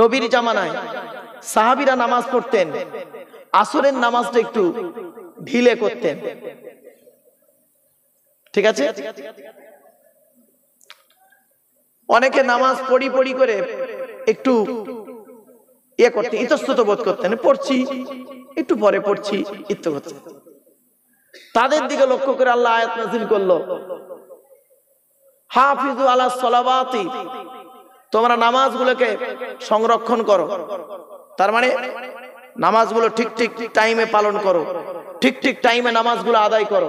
নবীর জামানায় সাহাবিরা নামাজ পড়তেন আসরের নামাজটা একটু ঢিলে করতেন ঠিক আছে অনেকে নামাজ পড়ি পড়ি করে একটু ইয়ে করতেন ইতস্তত বোধ করতেন পড়ছি একটু পরে পড়ছি ইত্য করতেন তাদের দিকে লক্ষ্য করে আল্লাহ আয়াত নাজিল করলো হাফিজু আলা সলাবাতি তোমরা নামাজগুলোকে সংরক্ষণ করো তার মানে নামাজগুলো ঠিক ঠিক টাইমে পালন করো ঠিক ঠিক টাইমে নামাজগুলো আদায় করো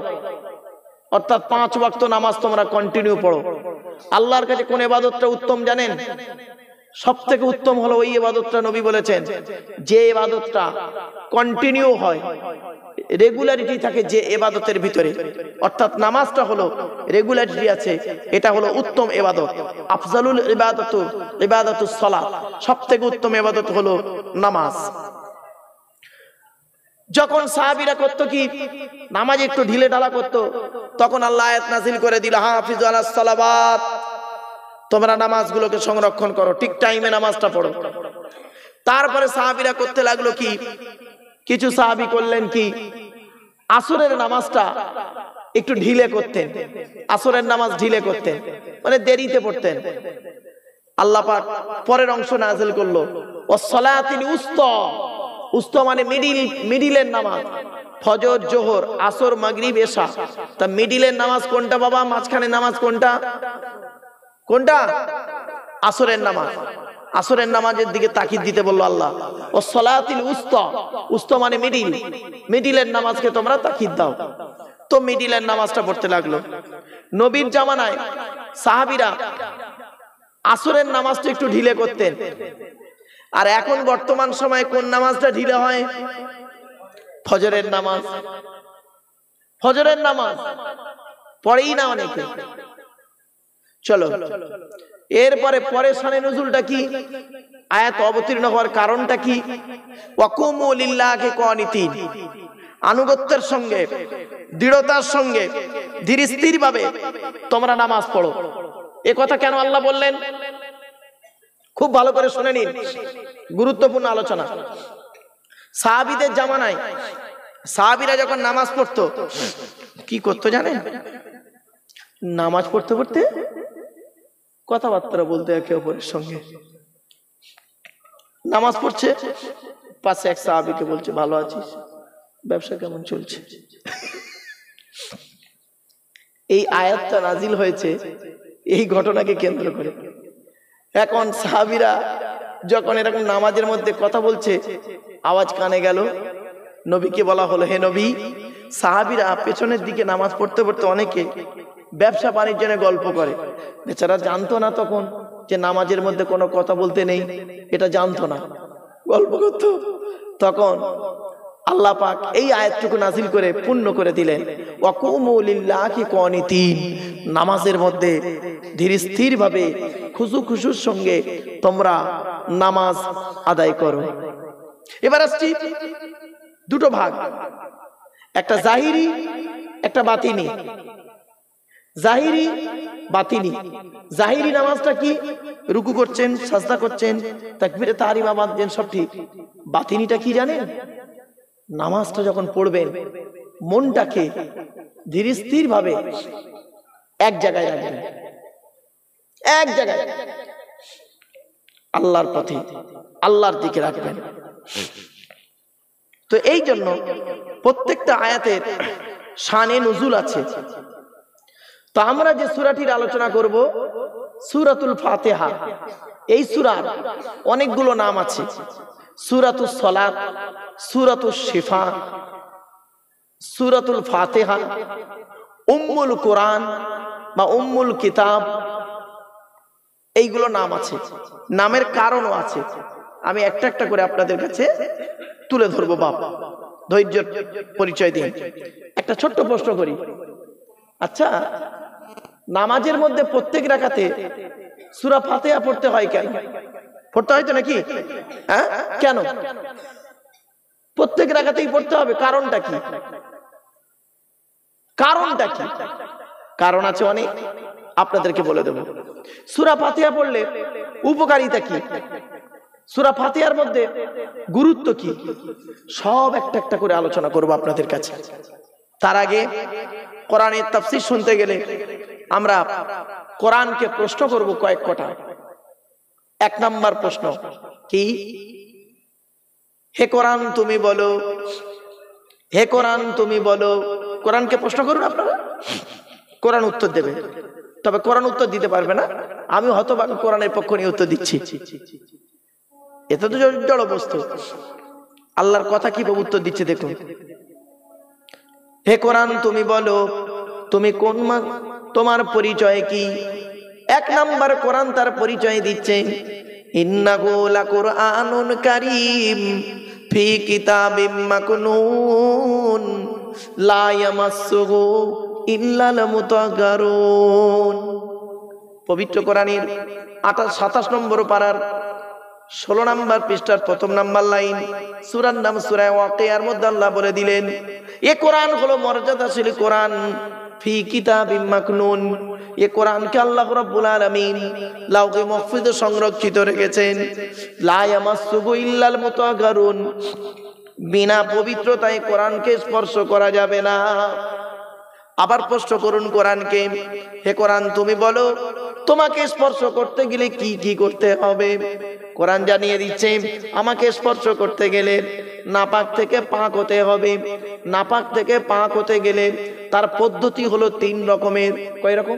অর্থাৎ পাঁচ ওয়াক্ত নামাজ তোমরা কন্টিনিউ পড়ো আল্লাহর কাছে কোন এবাদতটা উত্তম জানেন সব থেকে উত্তম হলো ওই এবাদতটা নবী বলেছেন যে এবাদতটা কন্টিনিউ হয় রেগুলারিটি থাকে যে এবাদতের ভিতরে অর্থাৎ নামাজটা হলো রেগুলারিটি আছে এটা হলো উত্তম এবাদত আফজালুল ইবাদত ইবাদত সলা সব থেকে উত্তম এবাদত হলো নামাজ যখন সাহাবিরা করত কি নামাজ একটু ঢিলে ঢালা করত তখন আল্লাহ আয়াত নাজিল করে দিল হাফিজ আলাহ সালাবাত তোমরা নামাজগুলোকে সংরক্ষণ করো ঠিক টাইমে নামাজটা পড়ো তারপরে সাহাবিরা করতে লাগলো কি কিছু সাহাবি করলেন কি আসরের নামাজটা একটু ঢিলে করতেন আসরের নামাজ ঢিলে করতেন মানে দেরিতে পড়তেন আল্লাহ পাক পরের অংশ নাজিল করলো ও সলাতিন উস্ত উস্ত মানে মিডিল মিডিলের নামাজ ফজর জোহর আসর মাগরিব এশা তা মিডিলের নামাজ কোনটা বাবা মাঝখানে নামাজ কোনটা কোনটা আসরের নামাজ আসরের নামাজের দিকে তাকিদ দিতে বললো আল্লাহ ও সলাতিল উস্ত উস্ত মানে মিডিল মিডিলের নামাজকে তোমরা তাকিদ দাও তো মিডিলের নামাজটা পড়তে লাগলো নবীর জামানায় সাহাবিরা আসরের নামাজটা একটু ঢিলে করতেন আর এখন বর্তমান সময়ে কোন নামাজটা ঢিলে হয় ফজরের নামাজ ফজরের নামাজ পড়েই না অনেকে চলো এরপরে পরে সানে নজুলটা কি আয়াত অবতীর্ণ হওয়ার কারণটা কি ওয়াকুমুলিল্লাহকে কনীতি আনুগত্যের সঙ্গে দৃঢ়তার সঙ্গে ধীর স্থির ভাবে তোমরা নামাজ পড়ো এ কথা কেন আল্লাহ বললেন খুব ভালো করে শুনে নিন গুরুত্বপূর্ণ আলোচনা সাহাবিদের জামানায় সাহাবিরা যখন নামাজ পড়তো কি করতো জানেন নামাজ পড়তে পড়তে কথাবার্তা বলতে একে অপরের সঙ্গে নামাজ পড়ছে পাশে এক সাহাবিকে বলছে ভালো আছিস ব্যবসা কেমন চলছে এই আয়াতটা নাজিল হয়েছে এই ঘটনাকে কেন্দ্র করে এখন সাহাবিরা যখন এরকম নামাজের মধ্যে কথা বলছে আওয়াজ কানে গেল নবীকে বলা হলো হে নবী সাহাবিরা পেছনের দিকে নামাজ পড়তে পড়তে অনেকে ব্যবসা বাণিজ্য গল্প করে বেচারা জানতো না তখন যে নামাজের মধ্যে কোনো কথা বলতে নেই এটা জানতো না গল্প করত তখন আল্লাহ পাক এই আয়াতটুকু নাজিল করে পূর্ণ করে দিলেন কনি তিন নামাজের মধ্যে ধীর স্থিরভাবে খুশু খুশুর সঙ্গে তোমরা নামাজ আদায় করো এবার আসছি দুটো ভাগ একটা জাহিরি একটা বাতিনি জাহিরি বাতিনি জাহিরি নামাজটা কি রুকু করছেন সাজদা করছেন তাকবিরে তাহারিমা বাঁধছেন সব ঠিক বাতিনিটা কি জানেন নামাজটা যখন পড়বেন মনটাকে ধীর স্থির ভাবে এক জায়গায় রাখবেন এক জায়গায় আল্লাহর পথে আল্লাহর দিকে রাখবেন তো এই জন্য প্রত্যেকটা আয়াতের শানে নজুল আছে তো আমরা যে সুরাটির আলোচনা করব সুরাতুল ফাতেহা এই সুরার অনেকগুলো নাম আছে সুরাতুল সলাত সুরাতুল শেফা সুরাতুল ফাতেহা উম্মুল কোরআন বা উম্মুল কিতাব এইগুলো নাম আছে নামের কারণও আছে আমি একটা একটা করে আপনাদের কাছে তুলে ধরবো বাপ ধৈর্য পরিচয় দিয়ে একটা ছোট্ট প্রশ্ন করি আচ্ছা নামাজের মধ্যে প্রত্যেক রাখাতে সুরা ফাতেহা পড়তে হয় কেন পড়তে হয় তো নাকি হ্যাঁ কেন প্রত্যেক রাখাতেই পড়তে হবে কারণটা কি কারণটা কি কারণ আছে অনেক আপনাদেরকে বলে দেব সুরা ফাতেয়া পড়লে উপকারিতা কি সুরা ফাতেয়ার মধ্যে গুরুত্ব কি সব একটা একটা করে আলোচনা করব আপনাদের কাছে তার আগে কোরআনের তাফসির শুনতে গেলে আমরা কোরআনকে প্রশ্ন করব কয়েক কটা এক নাম্বার প্রশ্ন কি হে কোরআন তুমি বলো হে কোরআন তুমি বলো কোরআনকে প্রশ্ন করুন আপনারা কোরআন উত্তর দেবে তবে কোরআন উত্তর দিতে পারবে না আমি হতবাক কোরআনের পক্ষ নিয়ে উত্তর দিচ্ছি এটা তো জড় বস্তু আল্লাহর কথা কি উত্তর দিচ্ছে দেখুন হে কোরআন তুমি বলো তুমি কোন মা তোমার পরিচয় কি এক নাম্বার কোরআন তার পরিচয় দিচ্ছে কারিম ইল্লাল পবিত্র কোরআনের আঠাশ সাতাশ নম্বর পাড়ার ষোলো নম্বর পৃষ্ঠার প্রথম নাম্বার লাইন সুরার নাম সুরায় আর মধ্যে আল্লাহ বলে দিলেন এ কোরআন হলো মর্যাদাশীল কোরআন ফি কিতাবিম মাকনুন এ কোরআনকে আল্লাহ রাব্বুল আলামিন লাউকে মাহফুজে সংরক্ষিত রেখেছেন লা ইয়ামাসসুহু ইল্লাল মুতাহহারুন বিনা পবিত্রতায় কোরআনকে স্পর্শ করা যাবে না আবার প্রশ্ন করুন কোরআনকে হে কোরআন তুমি বলো তোমাকে স্পর্শ করতে গেলে কি কি করতে হবে কোরআন জানিয়ে দিচ্ছে আমাকে স্পর্শ করতে গেলে নাপাক থেকে পাক হতে হবে নাপাক থেকে পাক হতে গেলে তার পদ্ধতি হলো তিন রকমের কয় রকম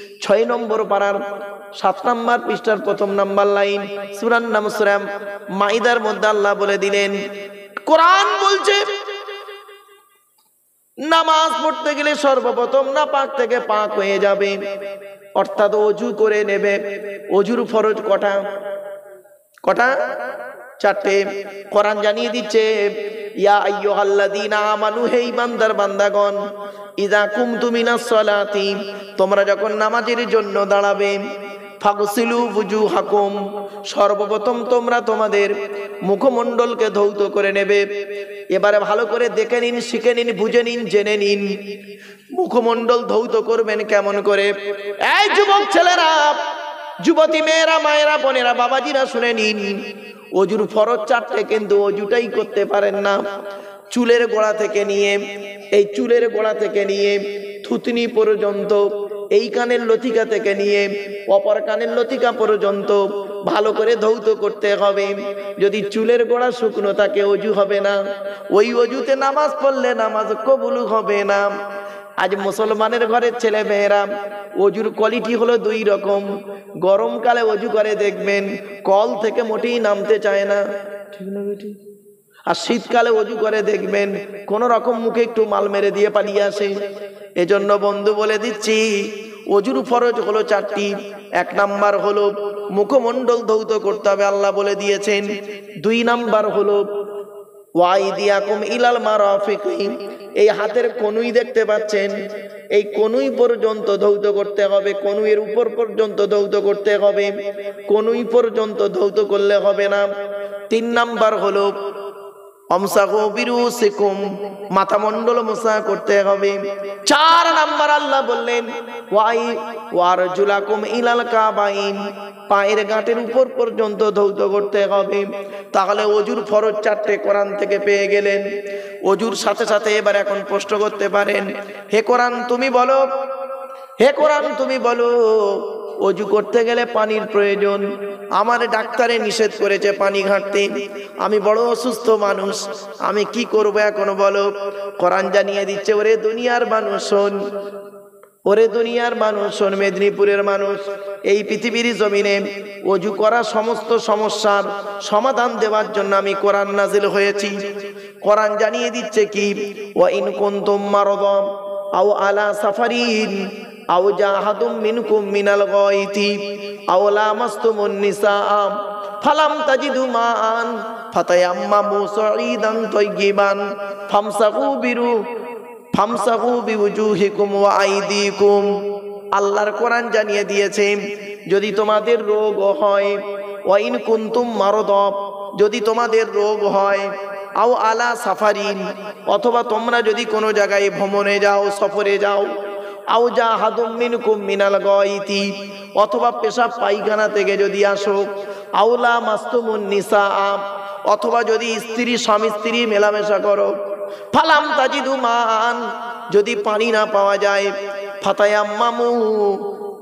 ছয় নম্বর পাড়ার সাত নম্বর পৃষ্ঠার প্রথম নাম্বার লাইন সুরান নাম সুরাম মাইদার মধ্যে আল্লাহ বলে দিলেন কোরআন বলছে নামাজ পড়তে গেলে সর্বপ্রথম না পাক থেকে পাক হয়ে যাবে অর্থাৎ অজু করে নেবে অজুর ফরজ কটা কটা চারটে কোরআন জানিয়ে দিচ্ছে ইয়া আইয়ুহাল্লাযীনা আমানু হে ইমানদার বান্দাগণ ইযা কুমতুম তোমরা যখন নামাজের জন্য দাঁড়াবে ফাগসিলু বুজু হাকুম সর্বপ্রথম তোমরা তোমাদের মুখমণ্ডলকে ধৌত করে নেবে এবারে ভালো করে দেখে নিন শিখে নিন বুঝে নিন জেনে নিন মুখমণ্ডল ধৌত করবেন কেমন করে এই যুবক ছেলেরা যুবতী মেয়েরা মায়েরা বোনেরা বাবাজিরা শুনে নিন অজুর ফরজ চারটে কিন্তু অজুটাই করতে পারেন না চুলের গোড়া থেকে নিয়ে এই চুলের গোড়া থেকে নিয়ে থুতনি পর্যন্ত এই কানের লতিকা থেকে নিয়ে অপর কানের লতিকা পর্যন্ত ভালো করে ধৌত করতে হবে যদি চুলের গোড়া শুকনো থাকে অজু হবে না ওই অজুতে নামাজ পড়লে নামাজ কবুল হবে না আজ মুসলমানের ঘরের ছেলে মেয়েরা অজুর কোয়ালিটি হলো দুই রকম গরমকালে অজু করে দেখবেন কল থেকে মোটেই নামতে চায় না ঠিক না বেটি আর শীতকালে অজু করে দেখবেন কোন রকম মুখে একটু মাল মেরে দিয়ে পালিয়ে আসে এজন্য বন্ধু বলে দিচ্ছি অজুর ফরজ হলো চারটি এক নাম্বার হলো মুখমণ্ডল ধৌত করতে হবে আল্লাহ বলে দিয়েছেন দুই নাম্বার হলো ওয়াই দিয়াকুম ইলাল মারাফিকিম এই হাতের কনুই দেখতে পাচ্ছেন এই কনুই পর্যন্ত ধৌত করতে হবে কনুইয়ের উপর পর্যন্ত ধৌত করতে হবে কনুই পর্যন্ত ধৌত করলে হবে না তিন নাম্বার হলো করতে হবে চার নাম্বার আল্লাহ বললেন ওয়ার পায়ের গাঁটের উপর পর্যন্ত করতে হবে তাহলে অজুর ফরজ চারটে কোরআন থেকে পেয়ে গেলেন অজুর সাথে সাথে এবার এখন প্রশ্ন করতে পারেন হে কোরআন তুমি বলো হে কোরআন তুমি বলো অজু করতে গেলে পানির প্রয়োজন আমার ডাক্তারে নিষেধ করেছে পানি ঘাঁটতে আমি বড় অসুস্থ মানুষ আমি কি করব এখন বলো কোরআন জানিয়ে দিচ্ছে ওরে দুনিয়ার মানুষ শোন ওরে দুনিয়ার মানুষ শোন মেদিনীপুরের মানুষ এই পৃথিবীর জমিনে অজু করা সমস্ত সমস্যার সমাধান দেওয়ার জন্য আমি কোরআন নাজিল হয়েছি কোরআন জানিয়ে দিচ্ছে কি ও ইনকুন্তম মারদম আও আলা সাফারিন আও জাহাদুম মিনকুম মিনাল গায়তি আও লামাসতুমুন নিসাআ ফালাম তাজিদু মাআন ফাতায়াম্মামু সাঈদান তাইয়িবান ফামসাহু বিরু ফামসাহু বিউজুহিকুম ওয়া আইদিকুম আল্লাহর কোরআন জানিয়ে দিয়েছে যদি তোমাদের রোগ হয় ওয়াইন কুন্তুম মারদব যদি তোমাদের রোগ হয় আও আলা সাফারিন অথবা তোমরা যদি কোনো জায়গায় ভ্রমণে যাও সফরে যাও আউজা হাদুমিন মিনাল গয়তি অথবা পেশাব পায়খানা থেকে যদি আসো আউলা মাস্তুমুন নিসা আপ অথবা যদি স্ত্রী স্বামী স্ত্রী মেলামেশা করো ফালাম তাজিদু মান যদি পানি না পাওয়া যায় ফাতায়াম্মামু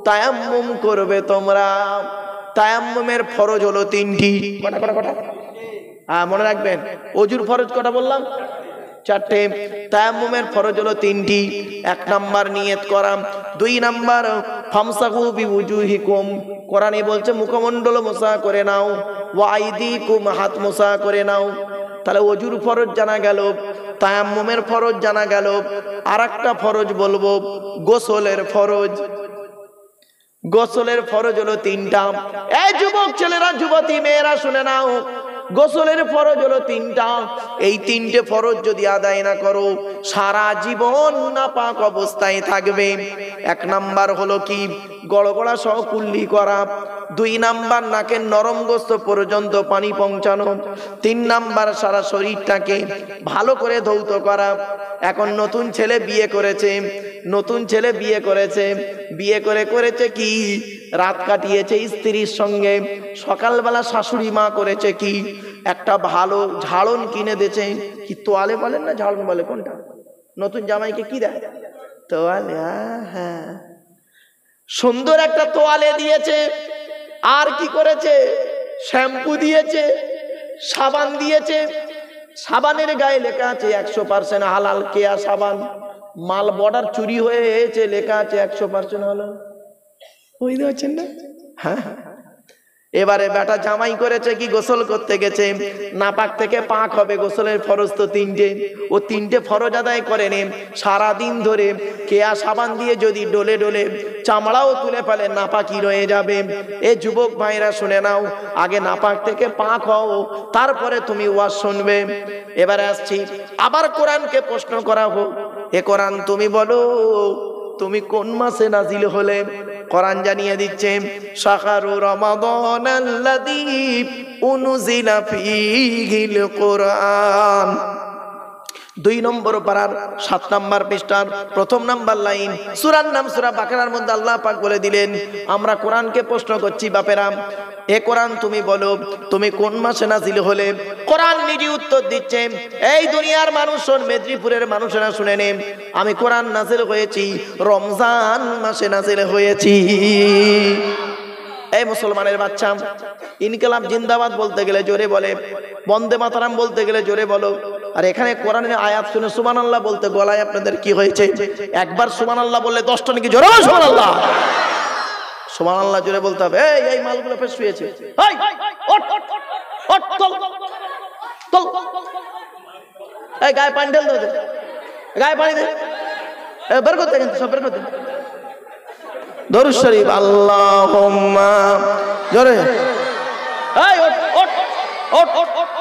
তায়াম্মুম করবে তোমরা তায়াম্মুমের ফরজ হলো তিনটি কটা কটা কটা হ্যাঁ মনে রাখবেন অজুর ফরজ কটা বললাম চারটে তায়ামুমের ফরজ হলো তিনটি এক নাম্বার নিয়ত করা দুই নাম্বার ফামসাহু বিউজুহিকুম কোরআনে বলছে মুখমণ্ডল মোসা করে নাও ওয়াইদিকুম হাত মোসা করে নাও তাহলে অজুর ফরজ জানা গেল তায়ামুমের ফরজ জানা গেল আর একটা ফরজ বলবো গোসলের ফরজ গোসলের ফরজ হলো তিনটা এই যুবক ছেলেরা যুবতী মেয়েরা শুনে নাও গোসলের ফরজ হলো তিনটা এই তিনটে ফরজ যদি আদায় না করো সারা জীবন না পাক অবস্থায় থাকবে এক নাম্বার হলো কি গড়গড়া সহ কুল্লি করা দুই নাম্বার নাকের নরম গোস্ত পর্যন্ত পানি পৌঁছানো তিন নাম্বার সারা শরীরটাকে ভালো করে ধৌত করা এখন নতুন ছেলে বিয়ে করেছে নতুন ছেলে বিয়ে করেছে বিয়ে করে করেছে কি রাত কাটিয়েছে স্ত্রীর সঙ্গে সকালবেলা শাশুড়ি মা করেছে কি একটা ভালো ঝাড়ন কিনে দিয়েছে কি তোয়ালে বলেন না ঝাড়ন বলে কোনটা নতুন জামাইকে কি দেয় তোয়ালে হ্যাঁ সুন্দর একটা তোয়ালে দিয়েছে আর কি করেছে শ্যাম্পু দিয়েছে সাবান দিয়েছে সাবানের গায়ে লেখা আছে একশো পার্সেন্ট হালাল কেয়া সাবান মাল বর্ডার চুরি হয়ে হয়েছে লেখা আছে একশো পার্সেন্ট হালাল বুঝতে পারছেন না হ্যাঁ হ্যাঁ এবারে বেটা জামাই করেছে কি গোসল করতে গেছে নাপাক থেকে পাক হবে গোসলের ফরজ তো তিনটে ও তিনটে ফরজ আদায় সারা সারাদিন ধরে কেয়া সাবান দিয়ে যদি ডলে ডলে চামড়াও তুলে ফেলে নাপাকি রয়ে যাবে এ যুবক ভাইরা শুনে নাও আগে নাপাক থেকে পাক হও তারপরে তুমি ওয়াজ শুনবে এবারে আসছি আবার কোরআনকে প্রশ্ন করা হোক এ কোরআন তুমি বলো তুমি কোন মাসে নাজিল হলে কোরআন জানিয়ে দিচ্ছে শাহরু রমাদন আল্লাদি অনুজিলা ফিহিল কোরআন দুই নম্বর পাড়ার সাত নাম্বার পৃষ্ঠার প্রথম নাম্বার লাইন সুরার নাম সুরা বাঁকড়ার মধ্যে আল্লাহ পাক বলে দিলেন আমরা কোরআনকে প্রশ্ন করছি বাপেরাম এ কোরআন তুমি বলো তুমি কোন মাসে নাজিল হলে কোরআন নিজে উত্তর দিচ্ছে এই দুনিয়ার মানুষ মেদিনীপুরের মানুষেরা শুনে নে আমি কোরআন নাজিল হয়েছি রমজান মাসে নাজিল হয়েছি এই মুসলমানের বাচ্চা ইনকালাম জিন্দাবাদ বলতে গেলে জোরে বলে বন্দে মাতারাম বলতে গেলে জোরে বলো আর এখানে কোরআনের আয়াত শুনে সুমান আল্লাহ বলতে গলায় আপনাদের কি হয়েছে একবার সুমান আল্লাহ বললে দশটা নাকি জোরে সুমান আল্লাহ সুমান আল্লাহ জোরে বলতে হবে এই মালগুলো ফের শুয়েছে এই গায়ে পানি ঢেল দে গায়ে পানি দে বের করতে কিন্তু সব বের করতে শরীফ আল্লাহ জোরে এই ওট ওট ওট ওট ওট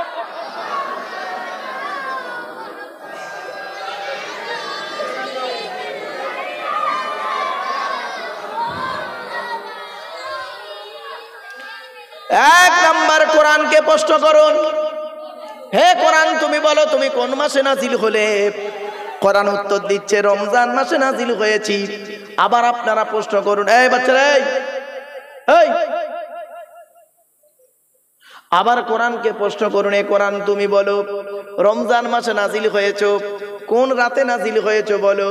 এক নাম্বার কোরআনকে প্রশ্ন করুন হে কোরআন তুমি বলো তুমি কোন মাসে নাজিল হলে কোরআন উত্তর দিচ্ছে রমজান মাসে নাজিল হয়েছি আবার আপনারা প্রশ্ন করুন এই বাচ্চারা আবার কোরআনকে প্রশ্ন করুন এ কোরআন তুমি বলো রমজান মাসে নাজিল হয়েছ কোন রাতে নাজিল হয়েছ বলো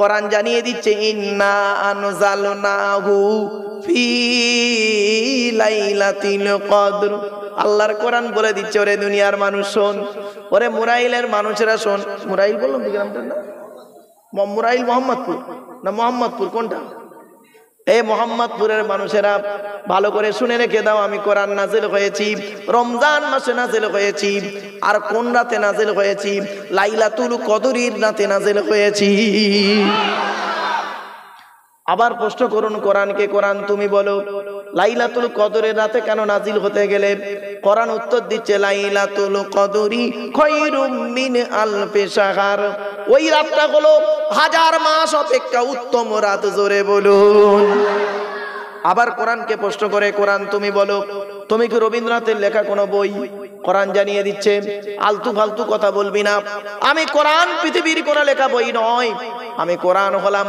কোরআন জানিয়ে দিচ্ছে ইন্না আল্লাহর কোরআন বলে দিচ্ছে ওরে দুনিয়ার মানুষ শোন ওরে মুরাইলের মানুষেরা শোন মুরাইল বললাম কি গ্রামটার না মুরাইল মোহাম্মদপুর না মোহাম্মদপুর কোনটা এই মোহাম্মদপুরের মানুষেরা ভালো করে শুনে রেখে দাও আমি কোরআন নাজিল হয়েছি রমজান মাসে নাজিল হয়েছি আর কোন রাতে নাজিল হয়েছি লাইলাতুল কদরির রাতে নাজিল হয়েছি আবার প্রশ্ন করুন কোরআনকে কোরআন তুমি বলো লাইলাতুল কদরের রাতে কেন নাজিল হতে গেলে কোরআন উত্তর দিচ্ছে লাইলাতুল কদরি খৈরুম মিন আলফি সাহার ওই রাতটা হলো হাজার মাস অপেক্ষা উত্তম রাত জোরে বলুন আবার কোরআনকে প্রশ্ন করে কোরআন তুমি বলো তুমি কি রবীন্দ্রনাথের লেখা কোনো বই কোরআন জানিয়ে দিচ্ছে আলতু ফালতু কথা বলবি না আমি কোরআন পৃথিবীর কোন লেখা বই নয় আমি কোরআন হলাম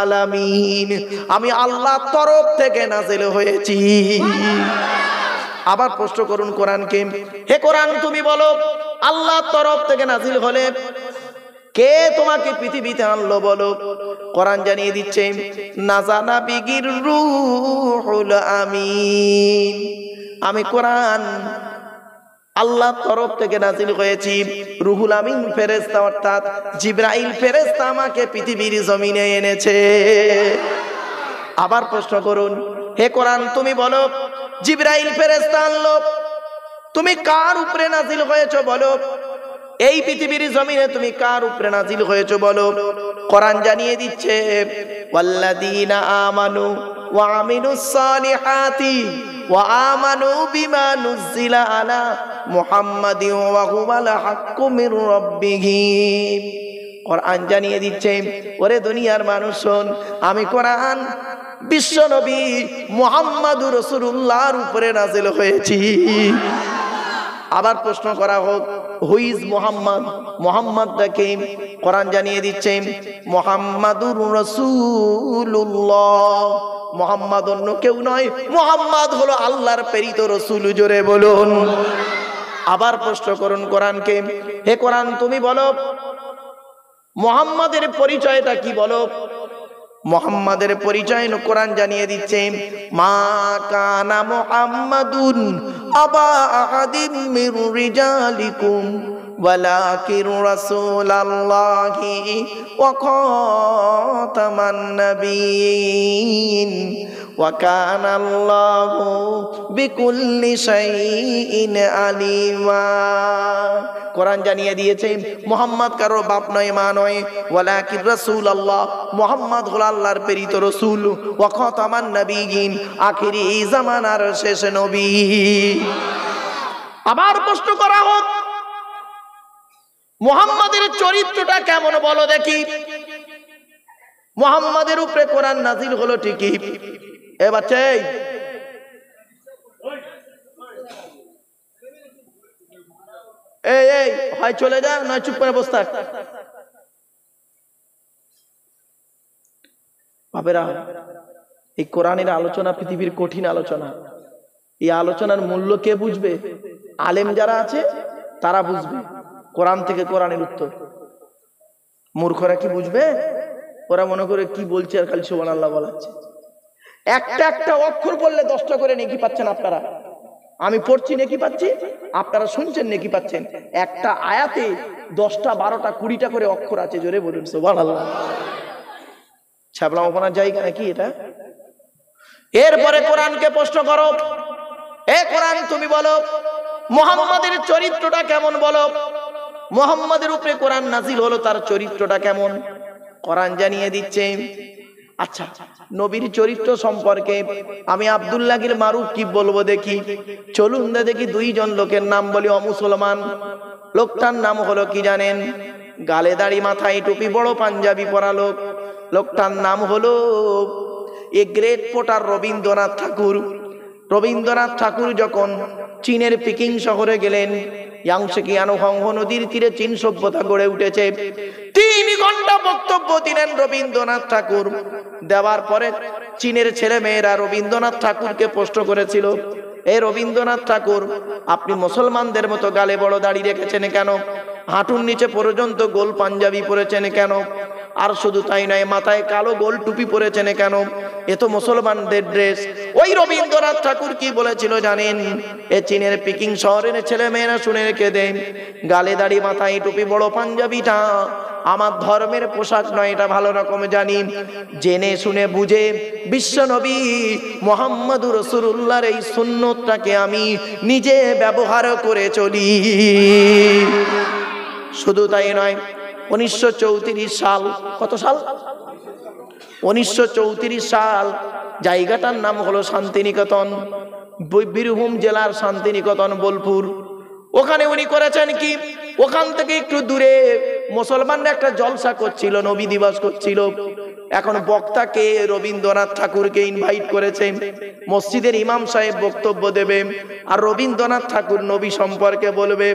আলামিন আমি আল্লাহ তরফ থেকে নাজিল হয়েছি আবার প্রশ্ন করুন কোরআনকে হে কোরআন তুমি বলো আল্লাহ তরফ থেকে নাজিল হলে কে তোমাকে পৃথিবীতে আনলো বলো কোরআন জানিয়ে দিচ্ছে না জানা বিগির রুহুল আমিন আমি কোরআন আল্লাহ তরফ থেকে নাজিল হয়েছি রুহুল আমিন ফেরেস্তা অর্থাৎ জিব্রাইল ফেরেস্তা আমাকে পৃথিবীর জমিনে এনেছে আবার প্রশ্ন করুন হে কোরআন তুমি বলো জিব্রাইল ফেরেস্তা আনলো তুমি কার উপরে নাজিল হয়েছো বলো এই পৃথিবীর জমিনে তুমি কার উপরে নাজিল হয়েছো বলো কোরআন জানিয়ে দিচ্ছে ওয়াল্লাদিনা আমানু ওয়া ওয়া আমানু কোরআন জানিয়ে দিচ্ছে ওরে দুনিয়ার মানুষ শোন আমি কোরআন বিশ্ব নবী মুহাম্মাদুর উপরে নাজিল হয়েছি আবার প্রশ্ন করা হোক হুইজ মোহাম্মদ মোহাম্মদ কে কোরআন জানিয়ে দিচ্ছে মোহাম্মদুর রসুল্লাহ মোহাম্মদ অন্য কেউ নয় মোহাম্মদ হলো আল্লাহর প্রেরিত রসুল জোরে বলুন আবার প্রশ্ন করুন কোরআনকে হে কোরআন তুমি বলো মোহাম্মদের পরিচয়টা কি বলো মোহাম্মদের পরিচয় কোরআন জানিয়ে দিচ্ছে মা কানা মুহাম্মাদুন আবা আহাদিম মির রিজালিকুম ওয়ালাকিন রাসূলুল্লাহি ওয়া খাতামান وكان الله بكل شيء عليما কোরআন জানিয়ে দিয়েছে মোহাম্মদ কারো বাপ নয় মা নয় ওয়ালাকির রাসূল আল্লাহ মোহাম্মদ হল আল্লাহর প্রেরিত রসুল ওয়া খাতামান নবীগিন আখিরি জামানার শেষ নবী আবার প্রশ্ন করা হোক মোহাম্মদের চরিত্রটা কেমন বলো দেখি মোহাম্মদের উপরে কোরআন নাজিল হলো ঠিকই এ বাচ্চা এই এই এই হয় চলে যা নয় চুপ করে বসে বাপেরা এই কোরআনের আলোচনা পৃথিবীর কঠিন আলোচনা এই আলোচনার মূল্য কে বুঝবে আলেম যারা আছে তারা বুঝবে কোরআন থেকে কোরআনের উত্তর মূর্খরা কি বুঝবে ওরা মনে করে কি বলছে আর খালি সুবান আল্লাহ বলাচ্ছে একটা একটা অক্ষর বললে দশটা করে নেকি পাচ্ছেন আপনারা আমি পড়ছি নেকি পাচ্ছি আপনারা শুনছেন নেকি পাচ্ছেন একটা আয়াতে দশটা বারোটা কুড়িটা করে অক্ষর আছে জোরে বলুন সোবান আল্লাহ ছাবলা ওপনার জায়গা নাকি এটা এরপরে কোরআনকে প্রশ্ন করো এ কোরআন তুমি বলো মোহাম্মদের চরিত্রটা কেমন বলো মোহাম্মদের উপরে কোরআন নাজিল হলো তার চরিত্রটা কেমন কোরআন জানিয়ে দিচ্ছে আচ্ছা নবীর চরিত্র সম্পর্কে আমি আবদুল্লাহির মারুফ কি বলবো দেখি চলুন না দেখি দুইজন লোকের নাম বলি অমুসলমান লোকটার নাম হলো কি জানেন গালে দাড়ি মাথায় টুপি বড় পাঞ্জাবি পরা লোক লোকটার নাম হলো a great poet Rabindranath Tagore Rabindranath Tagore যখন চীনের পিকিং শহরে গেলেন নদীর তীরে চীন সভ্যতা গড়ে উঠেছে তিন ঘন্টা বক্তব্য দিলেন রবীন্দ্রনাথ ঠাকুর দেওয়ার পরে চীনের রবীন্দ্রনাথ ঠাকুরকে করেছিল রবীন্দ্রনাথ ঠাকুর আপনি মুসলমানদের মতো গালে বড় দাড়ি রেখেছেন কেন হাঁটুর নিচে পর্যন্ত গোল পাঞ্জাবি পরেছেন কেন আর শুধু তাই নয় মাথায় কালো গোল টুপি পরেছেন কেন এ তো মুসলমানদের ড্রেস ওই রবীন্দ্রনাথ ঠাকুর কি বলেছিল জানেন এ চীনের পিকিং শহরের ছেলে মেয়েরা শুনে রেখে দেন গালে দাড়ি মাথায় টুপি বড় পাঞ্জাবিটা আমার ধর্মের পোশাক নয় এটা ভালো রকম জানি জেনে শুনে বুঝে বিশ্বনবী মোহাম্মদুর রসুল্লাহর এই সুন্নতটাকে আমি নিজে ব্যবহার করে চলি শুধু তাই নয় উনিশশো সাল কত সাল উনিশশো সাল জায়গাটার নাম হলো শান্তিনিকেতন বীরভূম জেলার শান্তিনিকেতন বোলপুর ওখানে উনি করেছেন কি ওখান থেকে একটু দূরে মুসলমানরা একটা জলসা করছিল নবী দিবস করছিল এখন বক্তাকে রবীন্দ্রনাথ ঠাকুরকে ইনভাইট করেছে মসজিদের ইমাম সাহেব বক্তব্য দেবে আর রবীন্দ্রনাথ ঠাকুর নবী সম্পর্কে বলবে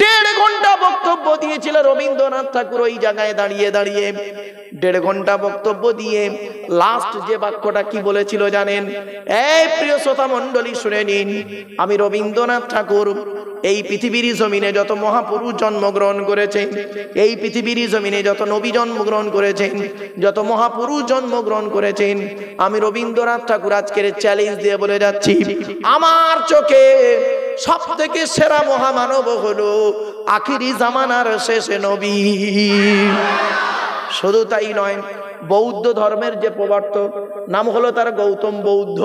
দেড় ঘন্টা বক্তব্য দিয়েছিল রবীন্দ্রনাথ ঠাকুর ওই জায়গায় দাঁড়িয়ে দাঁড়িয়ে দেড় ঘন্টা বক্তব্য দিয়ে লাস্ট যে বাক্যটা কি বলেছিল জানেন এই প্রিয় শ্রোতা মন্ডলী শুনে নিন আমি রবীন্দ্রনাথ ঠাকুর এই পৃথিবীর জমিনে যত মহাপুরুষ জন্মগ্রহণ করেছেন এই পৃথিবীর জমিনে যত নবী জন্মগ্রহণ করেছেন যত মহা মহাপুরুষ জন্মগ্রহণ করেছেন আমি রবীন্দ্রনাথ ঠাকুর আজকে চ্যালেঞ্জ দিয়ে বলে যাচ্ছি আমার চোখে সব থেকে সেরা মহামানব হলো আখিরি জামানার শেষে নবী শুধু তাই নয় বৌদ্ধ ধর্মের যে প্রবর্ত নাম হলো তার গৌতম বৌদ্ধ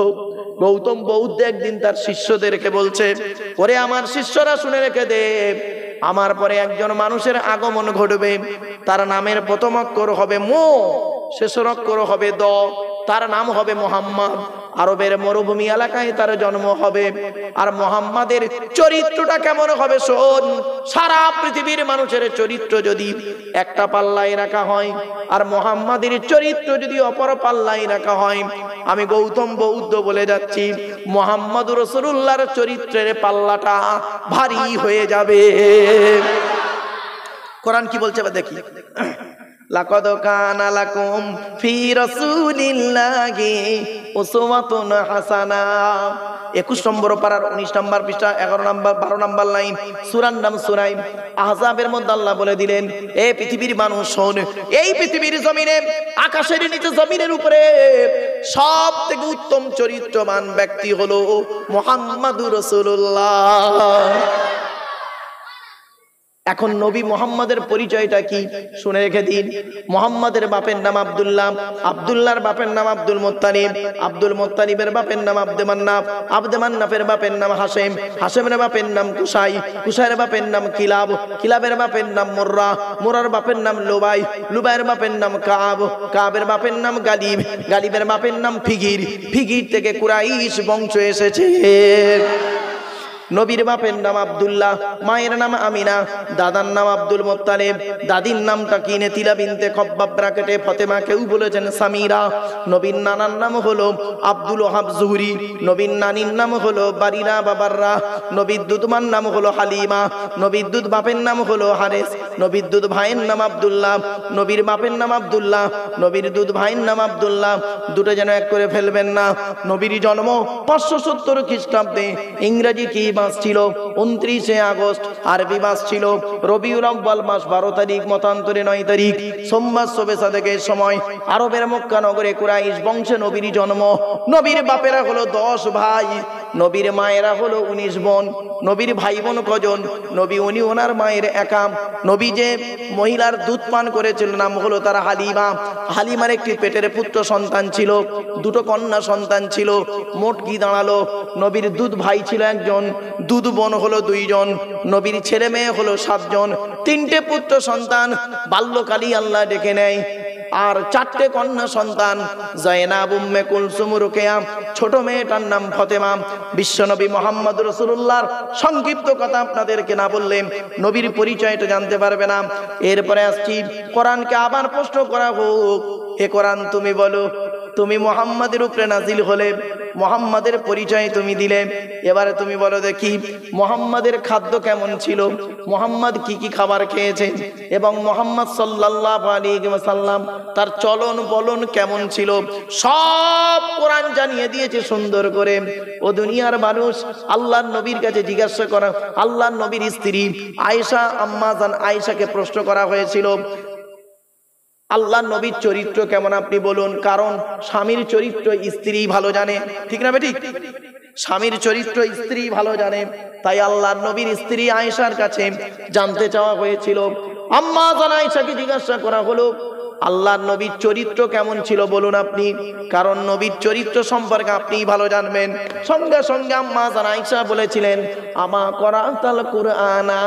গৌতম বৌদ্ধ একদিন তার শিষ্যদেরকে বলছে পরে আমার শিষ্যরা শুনে রেখে দে আমার পরে একজন মানুষের আগমন ঘটবে তার নামের প্রথম অক্ষর হবে মো শেষের অক্ষর হবে দ তার নাম হবে মোহাম্মদ আরবের মরুভূমি এলাকায় তার জন্ম হবে আর মোহাম্মদের চরিত্রটা কেমন হবে শোন সারা পৃথিবীর মানুষের চরিত্র যদি একটা পাল্লায় রাখা হয় আর মোহাম্মদের চরিত্র যদি অপর পাল্লায় রাখা হয় আমি গৌতম বৌদ্ধ বলে যাচ্ছি মোহাম্মদ রসুল্লাহর চরিত্রের পাল্লাটা ভারী হয়ে যাবে কোরআন কি বলছে দেখি লাকদ ফি রাসূলিল্লাহি উসওয়াতুন হাসানা 21 নম্বর পারার 19 নম্বর পৃষ্ঠা 11 নম্বর 12 নম্বর লাইন সূরার নাম সূরা আহজাবের মধ্যে আল্লাহ বলে দিলেন এ পৃথিবীর মানুষ শোন এই পৃথিবীর জমিনে আকাশের নিচে জমিনের উপরে সব থেকে উত্তম চরিত্রবান ব্যক্তি হলো মুহাম্মাদুর রাসূলুল্লাহ এখন নবী মোহাম্মদের পরিচয়টা কি শুনে রেখে দিন মোহাম্মদের বাপের নাম আবদুল্লাহ আবদুল্লাহর বাপের নাম আব্দুল মোত্তানিব আব্দুল মোত্তানিবের বাপের নাম আব্দেমান্নাফ আব্দেমান্নাফের বাপের নাম হাসেম হাসেমের বাপের নাম কুসাই কুসাইয়ের বাপের নাম কিলাব কিলাবের বাপের নাম মোর্রা মোরার বাপের নাম লোবাই লুবাইয়ের বাপের নাম কাব কাবের বাপের নাম গালিব গালিবের বাপের নাম ফিগির ফিগির থেকে কুরাইশ বংশ এসেছে নবীর বাপের নাম আবদুল্লাহ মায়ের নাম আমিনা দাদার নাম আব্দুল মোত্তালেব দাদির নামটা কিনে নেতিলা বিনতে খব্বাব ব্রাকেটে ফতেমা কেউ বলেছেন সামিরা নবীর নানার নাম হলো আব্দুল ওহাব জুহরি নবীর নানির নাম হলো বারিরা বাবাররা নবীর দুধমার নাম হলো হালিমা নবীর দুধ বাপের নাম হলো হারেস নবীর দুধ ভাইয়ের নাম আবদুল্লাহ নবীর বাপের নাম আবদুল্লাহ নবীর দুধ ভাইয়ের নাম আবদুল্লাহ দুটো যেন এক করে ফেলবেন না নবীর জন্ম পাঁচশো সত্তর খ্রিস্টাব্দে ইংরাজি কি মাস ছিল উনত্রিশে আগস্ট আরবি মাস ছিল রবিউল আব্বাল মাস বারো তারিখ মতান্তরে নয় তারিখ সোমবার শোভেচ্ছা থেকে সময় আরবের মক্কা নগরে কুরাইশ বংশে নবীর জন্ম নবীর বাপেরা হলো দশ ভাই নবীর মায়েরা হলো উনিশ বোন নবীর ভাই বোন কজন নবী উনি ওনার মায়ের একাম নবী যে মহিলার দুধ পান করেছিল নাম হলো তার হালিমা হালিমার একটি পেটের পুত্র সন্তান ছিল দুটো কন্যা সন্তান ছিল মোট কি দাঁড়ালো নবীর দুধ ভাই ছিল একজন দুধ বোন হলো দুইজন নবীর ছেলে মেয়ে হলো সাতজন তিনটে পুত্র সন্তান বাল্যকালী আল্লাহ ডেকে নেয় আর চারটে কন্যা সন্তান কুলসুম রুকেয়া ছোট মেয়েটার নাম ফতেমা বিশ্বনবী মোহাম্মদ রসুল্লাহর সংক্ষিপ্ত কথা আপনাদেরকে না বললে নবীর পরিচয়টা জানতে পারবে না এরপরে আসছি কোরআনকে আবার প্রশ্ন করা হোক হে কোরআন তুমি বলো তুমি মোহাম্মদের উপরে নাজিল হলে মোহাম্মদের পরিচয় তুমি দিলে এবারে তুমি বলো দেখি মোহাম্মদের খাদ্য কেমন ছিল মোহাম্মদ কি কি খাবার খেয়েছে এবং মোহাম্মদ সাল্লাহ আলী সাল্লাম তার চলন বলন কেমন ছিল সব কোরআন জানিয়ে দিয়েছে সুন্দর করে ও দুনিয়ার মানুষ আল্লাহ নবীর কাছে জিজ্ঞাসা করা আল্লাহ নবীর স্ত্রী আয়সা আম্মাজান আয়সাকে প্রশ্ন করা হয়েছিল আল্লাহ নবীর চরিত্র কেমন আপনি বলুন কারণ স্বামীর চরিত্র স্ত্রী ভালো জানে ঠিক না বেটি স্বামীর চরিত্র স্ত্রী ভালো জানে তাই আল্লাহ নবীর স্ত্রী আয়েশার কাছে জানতে চাওয়া হয়েছিল আম্মা জান আয়েশাকে জিজ্ঞাসা করা হলো আল্লাহ নবীর চরিত্র কেমন ছিল বলুন আপনি কারণ নবীর চরিত্র সম্পর্কে আপনি ভালো জানবেন সঙ্গে সঙ্গে আম্মা আয়েশা বলেছিলেন আমা করা তাল কুরআনা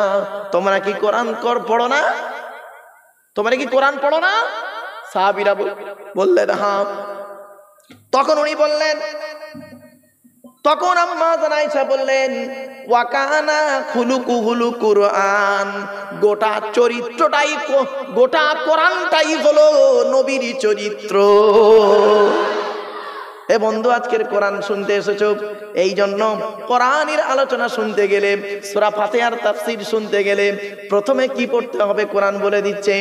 তোমরা কি কোরআন কর পড়ো না তোমরা কি কোরআন পড়ো না সাহাবিরা বললেন হ্যাঁ তখন উনি বললেন তখন আম্মা জানাইছা বললেন ওয়াকানা খুলুকু হুলু কোরআন গোটা চরিত্রটাই গোটা কোরআনটাই হলো নবীর চরিত্র এ বন্ধু আজকের কোরআন শুনতে এসেছ এই জন্য কোরআনের আলোচনা শুনতে গেলে সুরা ফাতেহার তাফসির শুনতে গেলে প্রথমে কি পড়তে হবে কোরআন বলে দিচ্ছে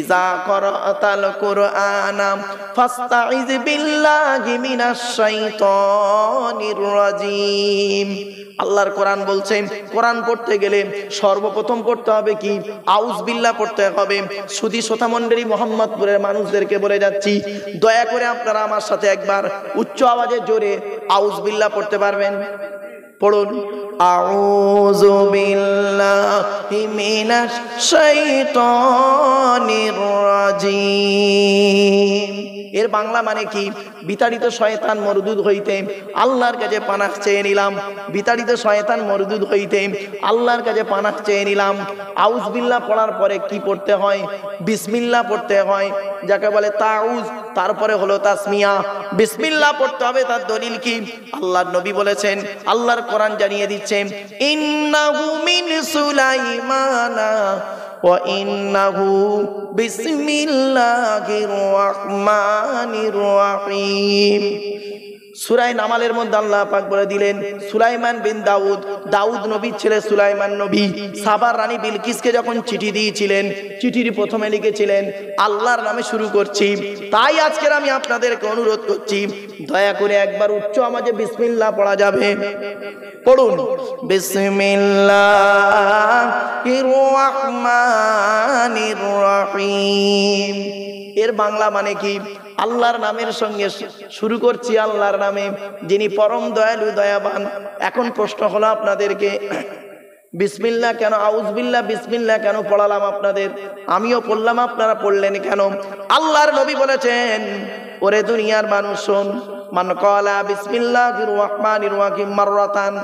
ইজা করতাল কোরআনা ফাস্তাইজ বিল্লাহি মিনাশ শাইতানির রাজিম আল্লাহর কোরআন বলছেন কোরআন পড়তে গেলে সর্বপ্রথম পড়তে হবে কি আউস বিল্লা পড়তে হবে সুধী শ্রোতামণ্ডলী মোহাম্মদপুরের মানুষদেরকে বলে যাচ্ছি দয়া করে আপনারা আমার সাথে একবার উচ্চ আওয়াজে জোরে আউজ বিল্লা পড়তে পারবেন পড়ুন أعوذ بالله من الشيطان الرجيم এর বাংলা মানে কি বিতাড়িত শয়তান মরদুদ হইতে আল্লাহর কাছে পানাক চেয়ে নিলাম বিতাড়িত শয়তান মরদুদ হইতে আল্লাহর কাছে পানাক চেয়ে নিলাম আউজবিল্লা পড়ার পরে কি পড়তে হয় বিসমিল্লা পড়তে হয় যাকে বলে তাউজ তারপরে হলো তাসমিয়া বিসমিল্লা পড়তে হবে তার দলিল কি আল্লাহর নবী বলেছেন আল্লাহর কোরআন জানিয়ে দিচ্ছে ইন্নাহু মিন সুলাইমানা وإنه بسم الله الرحمن الرحيم সুরাই নামালের মধ্যে আল্লাহ পাক বলে দিলেন সুলাইমান বিন দাউদ দাউদ নবীর ছেলে সুলাইমান নবী সাবার রানী বিলকিসকে যখন চিঠি দিয়েছিলেন চিঠির প্রথমে লিখেছিলেন আল্লাহর নামে শুরু করছি তাই আজকের আমি আপনাদেরকে অনুরোধ করছি দয়া করে একবার উচ্চ আমাদের বিসমিল্লা পড়া যাবে পড়ুন বিসমিল্লা এর বাংলা মানে কি আল্লাহর নামের সঙ্গে শুরু করছি আল্লাহর নামে যিনি পরম দয়ালু দয়াবান এখন প্রশ্ন হলো আপনাদেরকে বিসমিল্লা কেন আউজবিল্লা বিসমিল্লা কেন পড়ালাম আপনাদের আমিও পড়লাম আপনারা পড়লেন কেন আল্লাহর নবী বলেছেন ওরে দুনিয়ার মানুষ শোন মান কলা বিসমিল্লাহির রহমানির রহিম মাররাতান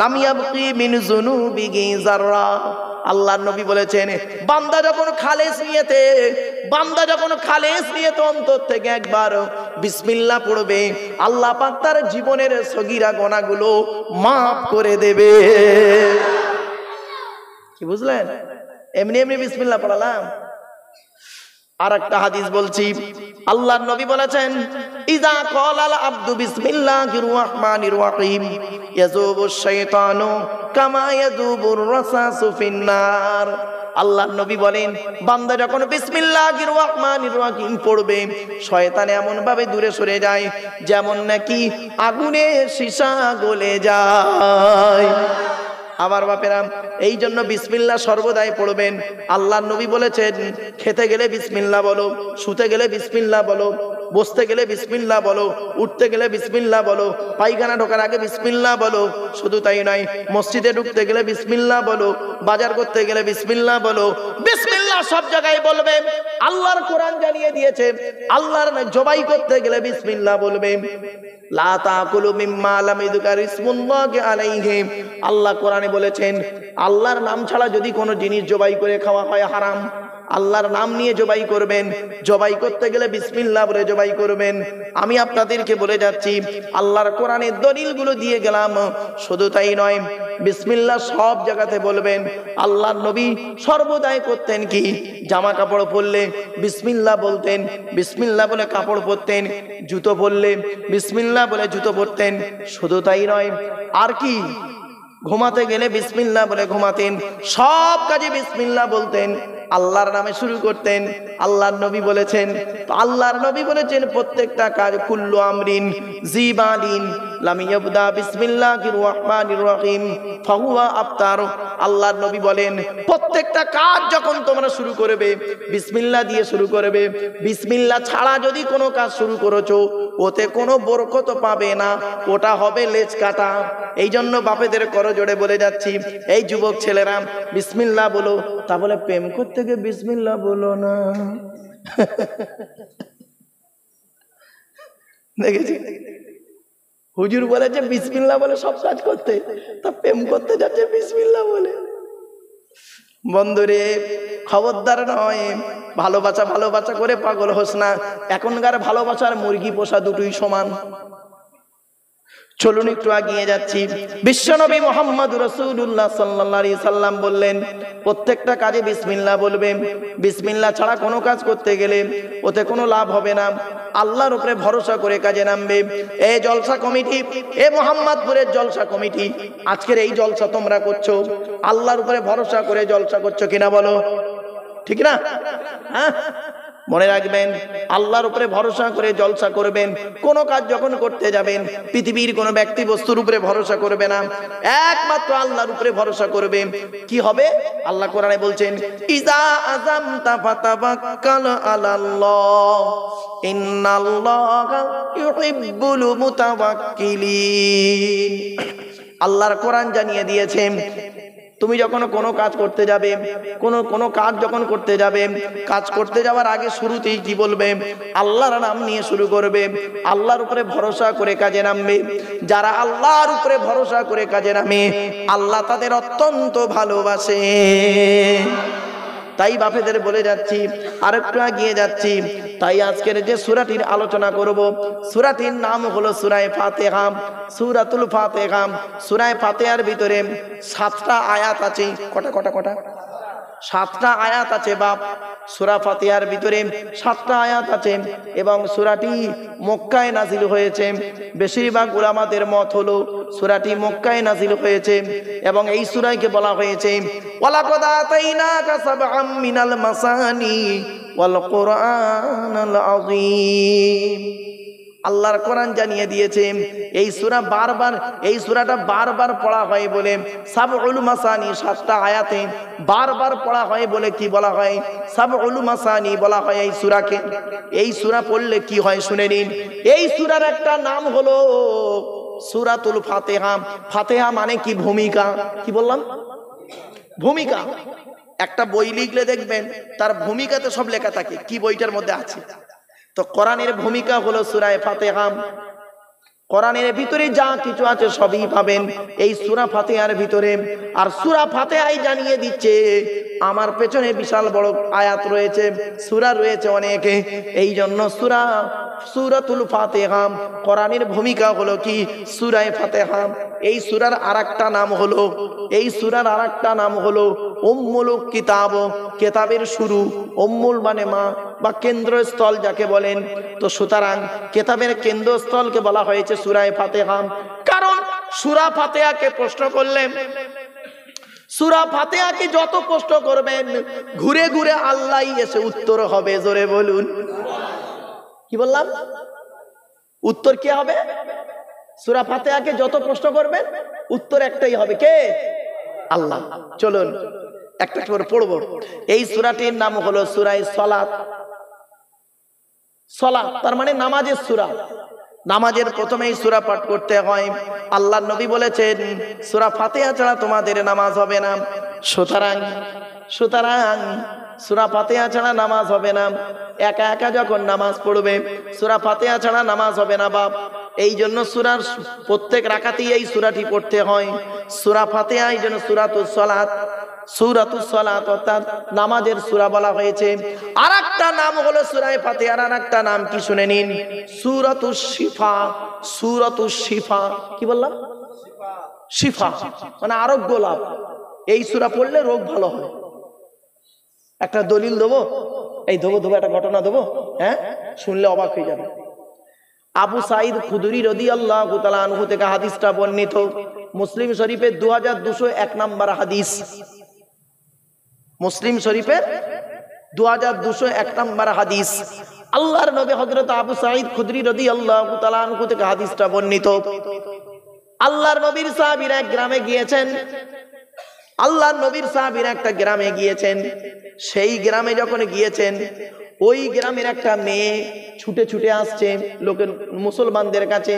লাম ইয়াবকি মিন যুনুবিহি যাররা আল্লাহ নবী বলেছেন বান্দা যখন খালেস নিয়েতে বান্দা যখন খালেস নিয়ে তো অন্তর থেকে একবার বিসমিল্লা পড়বে আল্লাহ পাক তার জীবনের সগিরা গোনাগুলো মাফ করে দেবে কি বুঝলেন এমনি এমনি বিসমিল্লা পড়ালাম আর একটা হাদিস বলছি আল্লাহ নবী বলেছেন ইজা কলাল আব্দু বিসমিল্লাহির রহমানির রহিম ইয়াজুবুশ শাইতানু কামা ইয়াজুবুর রাসাসু ফিন্নার আল্লাহ নবী বলেন বান্দা যখন বিসমিল্লাহির রহমানির রহিম পড়বে শয়তান এমন ভাবে দূরে সরে যায় যেমন নাকি আগুনে সীসা গলে যায় আমার বাপেরা এই জন্য বিসমিল্লা সর্বদাই পড়বেন আল্লাহ নবী বলেছেন খেতে গেলে বিসমিল্লা বলো শুতে গেলে বিসমিল্লা বলো বসতে গেলে বিসমিল্লা বলো উঠতে গেলে বিসমিল্লা বলো পায়খানা ঢোকার আগে বিসমিল্লা বলো শুধু তাই নয় মসজিদে ঢুকতে গেলে বিসমিল্লা বলো বাজার করতে গেলে বিসমিল্লা বলো বিসমিল্লা সব জায়গায় বলবে আল্লাহর কোরআন জানিয়ে দিয়েছে আল্লাহর জবাই করতে গেলে বিসমিল্লা বলবে লা তাকুলু মিম্মা লাম ইযকার ইসমুল্লাহি আলাইহি আল্লাহ কোরআনে বলেছেন আল্লাহর নাম ছাড়া যদি কোনো জিনিস জবাই করে খাওয়া হয় হারাম আল্লাহর নাম নিয়ে জবাই করবেন জবাই করতে গেলে বিসমিল্লা বলে জবাই করবেন আমি আপনাদেরকে বলে যাচ্ছি আল্লাহর কোরআনের দলিলগুলো দিয়ে গেলাম শুধু তাই নয় বিসমিল্লা সব জায়গাতে বলবেন আল্লাহর নবী সর্বদাই করতেন কি জামা কাপড় পরলে বিসমিল্লা বলতেন বিসমিল্লা বলে কাপড় পরতেন জুতো পরলে বিসমিল্লা বলে জুতো পরতেন শুধু তাই নয় আর কি ঘুমাতে গেলে বিসমিল্লা বলে ঘুমাতেন সব কাজে বিসমিল্লা বলতেন আল্লাহর নামে শুরু করতেন আল্লাহর নবী বলেছেন আল্লাহর নবী বলেছেন প্রত্যেকটা কাজ কুল্লু আমরিন জিবালিন লামিয়াবদা বিসমিল্লাহির রহমানির রহিম ফাহুয়া আফতার আল্লাহর নবী বলেন প্রত্যেকটা কাজ যখন তোমরা শুরু করবে বিসমিল্লা দিয়ে শুরু করবে বিসমিল্লাহ ছাড়া যদি কোনো কাজ শুরু করেছো ওতে কোনো বরকত পাবে না ওটা হবে লেজ কাটা এই জন্য বাপেদের করজোড়ে বলে যাচ্ছি এই যুবক ছেলেরা বিসমিল্লাহ বলো তা বলে প্রেম করতে থেকে বিসমিল্লা বলো না দেখেছি হুজুর বলেছে বিসমিল্লা বলে সব কাজ করতে তা প্রেম করতে যাচ্ছে বিসমিল্লা বলে বন্ধুরে খবরদার নয় ভালোবাসা ভালোবাসা করে পাগল হোস না এখনকার ভালোবাসার মুরগি পোষা দুটোই সমান চলুন একটু আগিয়ে যাচ্ছি বিশ্বনবী মোহাম্মদ রসুল্লাহ সাল্লা সাল্লাম বললেন প্রত্যেকটা কাজে বিসমিল্লা বলবে বিসমিল্লা ছাড়া কোনো কাজ করতে গেলে ওতে কোনো লাভ হবে না আল্লাহর উপরে ভরসা করে কাজে নামবে এ জলসা কমিটি এ মোহাম্মদপুরের জলসা কমিটি আজকের এই জলসা তোমরা করছো আল্লাহর উপরে ভরসা করে জলসা করছো কিনা বলো ঠিক না হ্যাঁ মনে রাখবেন আল্লাহর উপরে ভরসা করে জলসা করবেন কোনো কাজ যখন করতে যাবেন পৃথিবীর কোনো ব্যক্তি বস্তুর উপরে ভরসা করবে না একমাত্র আল্লাহর উপরে ভরসা করবে কি হবে আল্লাহ কোরআনে বলছেন ইজা আজাম তাফাতাবাক্কাল আলাল্লাহ ইন্নাল্লাহা ইউহিব্বুল মুতাওয়াক্কিলিন আল্লাহর কোরআন জানিয়ে দিয়েছেন তুমি যখন কোনো কাজ করতে যাবে কোনো কোনো কাজ যখন করতে যাবে কাজ করতে যাওয়ার আগে শুরুতেই কি বলবে আল্লাহর নাম নিয়ে শুরু করবে আল্লাহর উপরে ভরসা করে কাজে নামবে যারা আল্লাহর উপরে ভরসা করে কাজে নামে আল্লাহ তাদের অত্যন্ত ভালোবাসে তাই বাপেদের বলে যাচ্ছি আর একটু এগিয়ে যাচ্ছি তাই আজকের যে সুরাটির আলোচনা করব সুরাটির নাম হলো সুরায় ফাতে ফাতেহাম সুরাতুল ফাতেহাম সুরায় ফাতেহার ভিতরে সাতটা আয়াত আছে কটা কটা কটা সাতটা আয়াত আছে বাপ সুরা ফাতিহার ভিতরে সাতটা আয়াত আছে এবং সুরাটি মক্কায় নাজিল হয়েছে বেশিরভাগ উলামাদের মত হলো সুরাটি মক্কায় নাজিল হয়েছে এবং এই সুরাইকে বলা হয়েছে মিনাল মাসানি ওয়াল কোরআন আযীম আল্লাহর কোরআন জানিয়ে দিয়েছে এই সুরা বারবার এই সুরাটা বারবার পড়া হয় বলে সাব উলুমাসানি সাতটা আয়াতে বারবার পড়া হয় বলে কি বলা হয় সাব উলুমাসানি বলা হয় এই সুরাকে এই সুরা পড়লে কি হয় শুনে নিন এই সুরার একটা নাম হলো সুরাতুল ফাতেহা ফাতেহা মানে কি ভূমিকা কি বললাম ভূমিকা একটা বই লিখলে দেখবেন তার ভূমিকাতে সব লেখা থাকে কি বইটার মধ্যে আছে তো কোরআনের ভূমিকা হলো সুরায় ফাতেহাম কোরআনের ভিতরে যা কিছু আছে সবই পাবেন এই সুরা ফাতেহার ভিতরে আর সুরা ফাতেহাই জানিয়ে দিচ্ছে আমার পেছনে বিশাল বড় আয়াত রয়েছে সুরা রয়েছে অনেকে এই জন্য সুরা সুরাতুল ফাতেহাম কোরআনের ভূমিকা হলো কি সুরায় ফাতেহাম এই সুরার আর নাম হলো এই সুরার আর নাম হলো অম্মুল কিতাব কেতাবের শুরু অম্মুল মানে মা বা কেন্দ্রস্থল যাকে বলেন তো সুতরাং কেতাবের কেন্দ্রস্থলকে বলা হয়েছে সুরায় ফাতেহাম কারণ সুরা ফাতেহাকে প্রশ্ন করলেন সুরা ফাতেহাকে যত প্রশ্ন করবেন ঘুরে ঘুরে আল্লাহ এসে উত্তর হবে জোরে বলুন কি বললাম উত্তর কে হবে সুরা ফাতে আগে যত প্রশ্ন করবেন উত্তর একটাই হবে কে আল্লাহ চলুন একটা একটা করে পড়বো এই সুরাটির নাম হলো সুরাই সলাত সলা তার মানে নামাজের সুরা নামাজের প্রথমেই সুরা পাঠ করতে হয় আল্লাহ নবী বলেছেন সুরা ফাতে ছাড়া তোমাদের নামাজ হবে না সুতরাং সুতরাং সুরা ফাতেহা ছাড়া নামাজ হবে না একা একা যখন নামাজ পড়বে সুরা ফাতেহা ছাড়া নামাজ হবে না বাপ এই জন্য সুরার প্রত্যেক রাখাতেই এই সুরাটি পড়তে হয় সুরা ফাতেহা এই জন্য সুরাতুসলাত সলাত আরোগ্য লাভ এই সুরা পড়লে রোগ ভালো হয় একটা দলিল দেবো এই দেবো দেবো একটা ঘটনা দেবো হ্যাঁ শুনলে অবাক হয়ে যাবে আবু সাইদ খুদুরি রদি আল্লাহ আনহু থেকে হাদিসটা বর্ণিত মুসলিম শরীফের দু হাজার দুশো এক নম্বর হাদিস মুসলিম শরীফের দু হাজার দুশো এক নম্বর হাদিস আল্লাহর নবী হজরত আবু সাইদ খুদরি রদি আল্লাহ আনহু থেকে হাদিসটা বর্ণিত আল্লাহর নবীর সাহাবিরা গ্রামে গিয়েছেন আল্লাহ নবীর সাহাবির একটা গ্রামে গিয়েছেন সেই গ্রামে যখন গিয়েছেন ওই গ্রামের একটা মেয়ে ছুটে ছুটে আসছে লোকের মুসলমানদের কাছে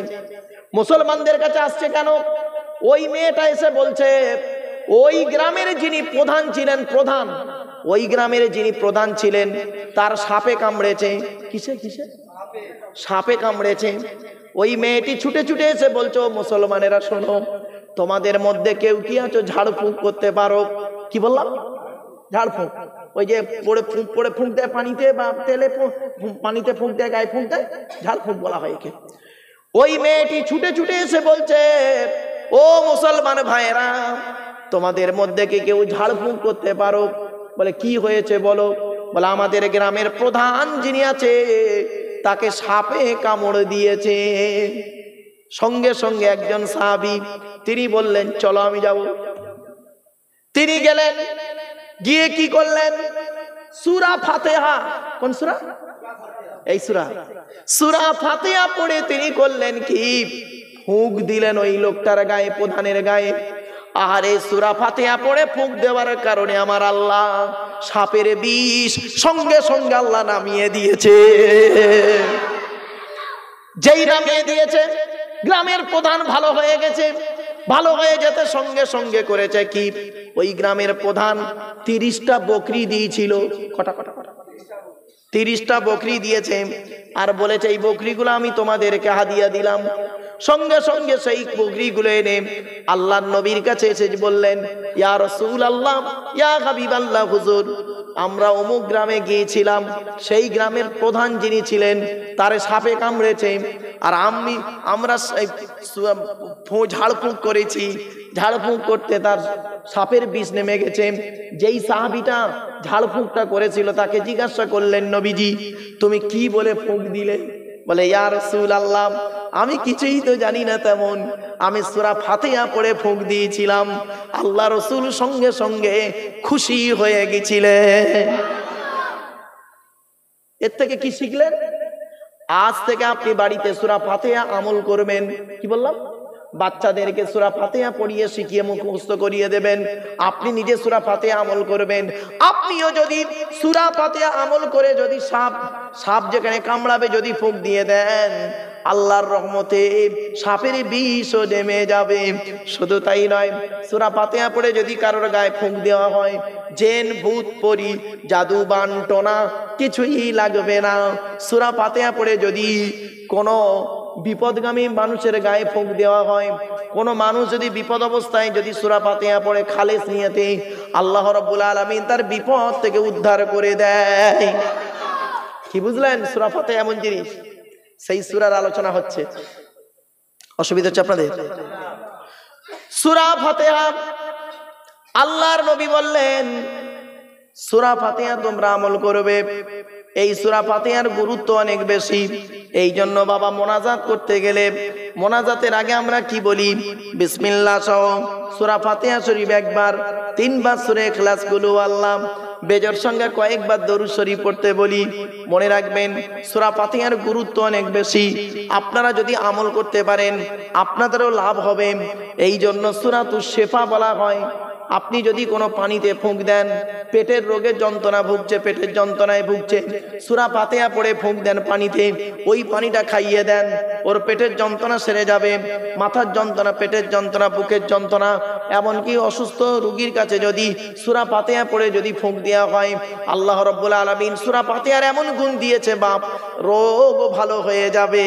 মুসলমানদের কাছে আসছে কেন ওই মেয়েটা এসে বলছে ওই গ্রামের যিনি প্রধান ছিলেন প্রধান ওই গ্রামের যিনি প্রধান ছিলেন তার সাপে কামড়েছে কিসে কিসে সাপে কামড়েছে ওই মেয়েটি ছুটে ছুটে এসে বলছো মুসলমানেরা শোনো তোমাদের মধ্যে কেউ কি আছো ঝাড়ফুঁক করতে পারো কি বললাম ঝাড়ফুঁক ওই যে পড়ে ফুঁক পড়ে ফুঁক দেয় পানিতে বা তেলে পানিতে ফুঁক দেয় গায়ে ফুঁক দেয় ঝাড়ফুঁক বলা হয় একে ওই মেয়েটি ছুটে ছুটে এসে বলছে ও মুসলমান ভাইরা তোমাদের মধ্যে কি কেউ ঝাড়ফুঁক করতে পারো বলে কি হয়েছে বলো বলে আমাদের গ্রামের প্রধান যিনি আছে তাকে সাপে কামড় দিয়েছে সঙ্গে সঙ্গে একজন সাহাবি তিনি বললেন চলো আমি যাব তিনি গেলেন গিয়ে কি করলেন সুরা ফাতেহা কোন সুরা এই সুরা সুরা ফাতেহা পড়ে তিনি করলেন কি ফুঁক দিলেন ওই লোকটার গায়ে প্রধানের গায়ে আর এই সুরা ফাতেহা পড়ে ফুঁক দেওয়ার কারণে আমার আল্লাহ সাপের বিষ সঙ্গে সঙ্গে আল্লাহ নামিয়ে দিয়েছে যেই নামিয়ে দিয়েছে গ্রামের প্রধান ভালো হয়ে গেছে ভালো হয়ে যেতে সঙ্গে সঙ্গে করেছে কি ওই গ্রামের প্রধান তিরিশটা বকরি দিয়েছিল কটা কটা কটা তিরিশটা বকরি দিয়েছে আর বলেছে এই বকরিগুলো আমি তোমাদেরকে হাদিয়া দিলাম সঙ্গে সঙ্গে সেই বকরিগুলো এনে আল্লাহ নবীর কাছে এসে বললেন ইয়া রসুল আল্লাহ ইয়া হাবিব আল্লাহ হুজুর আমরা অমুক গ্রামে গিয়েছিলাম সেই গ্রামের প্রধান যিনি ছিলেন তারে সাপে কামড়েছে আর আমি আমরা ঝাড়ফুঁক করেছি ঝাড়ফুঁক করতে তার সাপের বিষ নেমে গেছে যেই সাহাবিটা ঝাড়ফুঁকটা করেছিল তাকে জিজ্ঞাসা করলেন নবীজি তুমি কি বলে ফুঁক দিলে বলে ইয়ার সুল আল্লাহ আমি কিছুই তো জানি না তেমন আমি সুরা ফাতেয়া পড়ে ফুঁক দিয়েছিলাম আল্লাহ রসুল সঙ্গে সঙ্গে খুশি হয়ে গেছিলে এর থেকে কি শিখলেন আজ থেকে আপনি বাড়িতে সুরা ফাতেয়া আমল করবেন কি বললাম বাচ্চাদেরকে সুরা ফাতেহা পড়িয়ে শিখিয়ে মুখস্থ করিয়ে দেবেন আপনি নিজে সুরা ফাতেহা আমল করবেন আপনিও যদি সুরা ফাতেহা আমল করে যদি সাপ সাপ যেখানে কামড়াবে যদি ফুক দিয়ে দেন আল্লাহর রহমতে সাপের বিষও নেমে যাবে শুধু তাই নয় সুরা পাতেয়া পড়ে যদি কারোর গায়ে ফুঁক দেওয়া হয় জেন ভূত পরি জাদু বান টোনা কিছুই লাগবে না সুরা পাতেয়া পড়ে যদি কোনো বিপদগামী মানুষের গায়ে ফুঁক দেওয়া হয় কোন মানুষ যদি বিপদ অবস্থায় যদি সুরা পাতিয়া পড়ে খালেস নিয়েতে আল্লাহ রব্বুল আলমী তার বিপদ থেকে উদ্ধার করে দেয় কি বুঝলেন সুরা পাতে এমন জিনিস সেই সুরার আলোচনা হচ্ছে অসুবিধা হচ্ছে আপনাদের সুরা ফাতেহা আল্লাহর নবী বললেন সুরা ফাতেহা তোমরা আমল করবে এই সুরা ফাতিহার গুরুত্ব অনেক বেশি এই জন্য বাবা মোনাজাত করতে গেলে মোনাজাতের আগে আমরা কি বলি বিসমিল্লা সহ সুরা ফাতিহা শরীফ একবার তিনবার সুরে খ্লাস গুলো আল্লাহ বেজর সঙ্গে কয়েকবার দরু শরীফ পড়তে বলি মনে রাখবেন সুরা ফাতিহার গুরুত্ব অনেক বেশি আপনারা যদি আমল করতে পারেন আপনাদেরও লাভ হবে এই জন্য সুরাতু শেফা বলা হয় আপনি যদি কোনো পানিতে ফুঁক দেন পেটের রোগের যন্ত্রণা ভুগছে পেটের যন্ত্রণায় ভুগছে সুরা পাতেয়া পড়ে ফুঁক দেন পানিতে ওই পানিটা খাইয়ে দেন ওর পেটের যন্ত্রণা সেরে যাবে মাথার যন্ত্রণা পেটের যন্ত্রণা বুকের যন্ত্রণা এমনকি অসুস্থ রুগীর কাছে যদি সুরা পাতেয়া পড়ে যদি ফুঁক দেওয়া হয় আল্লাহ রব্বুল আলমিন সুরা পাতেয়ার এমন গুণ দিয়েছে বাপ রোগ ভালো হয়ে যাবে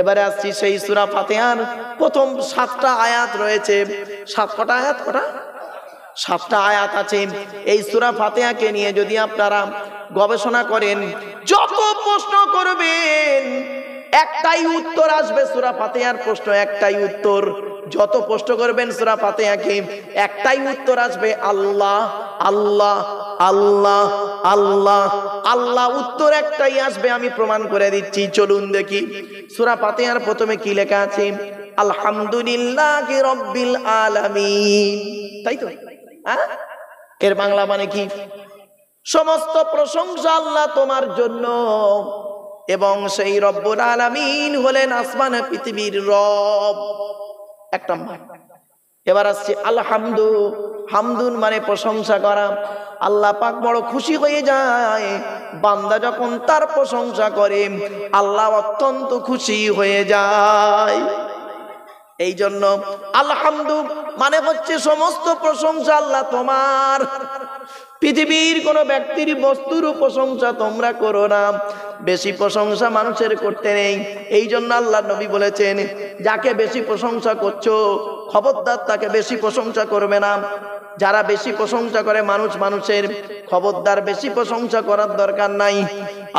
এবারে আসছি সেই সুরা ফাতেহার প্রথম সাতটা আয়াত রয়েছে সাত কটা আয়াত কটা সাতটা আয়াত আছে এই সুরা ফাতেহাকে নিয়ে যদি আপনারা গবেষণা করেন যত প্রশ্ন করবেন একটাই উত্তর আসবে সুরা ফাতেহার প্রশ্ন একটাই উত্তর যত প্রশ্ন করবেন সুরা ফাতেহাকে একটাই উত্তর আসবে আল্লাহ আল্লাহ আল্লাহ আল্লাহ আল্লাহ উত্তর একটাই আসবে আমি প্রমাণ করে দিচ্ছি চলুন দেখি সুরা আর প্রথমে কি লেখা আছে আলহামদুলিল্লাহ রব্বিল আলামিন তাই তো হ্যাঁ? এর বাংলা মানে কি সমস্ত প্রশংসা আল্লাহ তোমার জন্য এবং সেই রব্বুল আলামিন হলেন আসমান পৃথিবীর রব একটা এবার আসছে আলহামদু হামদুন মানে প্রশংসা করা আল্লাহ পাক বড় খুশি হয়ে যায় বান্দা যখন তার প্রশংসা করে আল্লাহ অত্যন্ত খুশি হয়ে যায় এই জন্য আলহামদু মানে হচ্ছে সমস্ত প্রশংসা আল্লাহ তোমার পৃথিবীর কোনো ব্যক্তির বস্তুর প্রশংসা তোমরা করো না বেশি প্রশংসা মানুষের করতে নেই এই জন্য আল্লাহ নবী বলেছেন যাকে বেশি প্রশংসা করছো খবরদার তাকে বেশি প্রশংসা করবে না যারা বেশি প্রশংসা করে মানুষ মানুষের খবরদার বেশি প্রশংসা করার দরকার নাই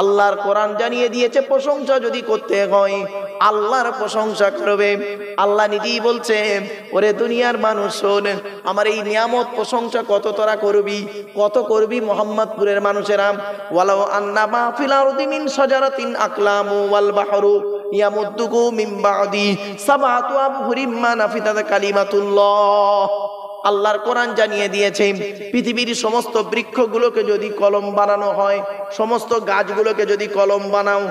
আল্লাহর কোরআন জানিয়ে দিয়েছে প্রশংসা যদি করতে হয় আল্লাহর প্রশংসা করবে আল্লাহ নিজেই বলছে ওরে দুনিয়ার মানুষ শোন আমার এই নিয়ামত প্রশংসা কত তোরা করবি কত করবি মোহাম্মদপুরের মানুষেরা ওয়ালাও আন্না মাহফিল আরদিমিন সজারাতিন আকলাম ওয়াল বাহরু ইয়ামুদ্দুকু মিম্বাদি সাবাতু আবহুরিম্মা নাফিদাত কালিমাতুল্লাহ আল্লাহর কোরআন জানিয়ে দিয়েছে পৃথিবীর সমস্ত বৃক্ষগুলোকে যদি কলম বানানো হয় সমস্ত গাছগুলোকে যদি কলম বানাও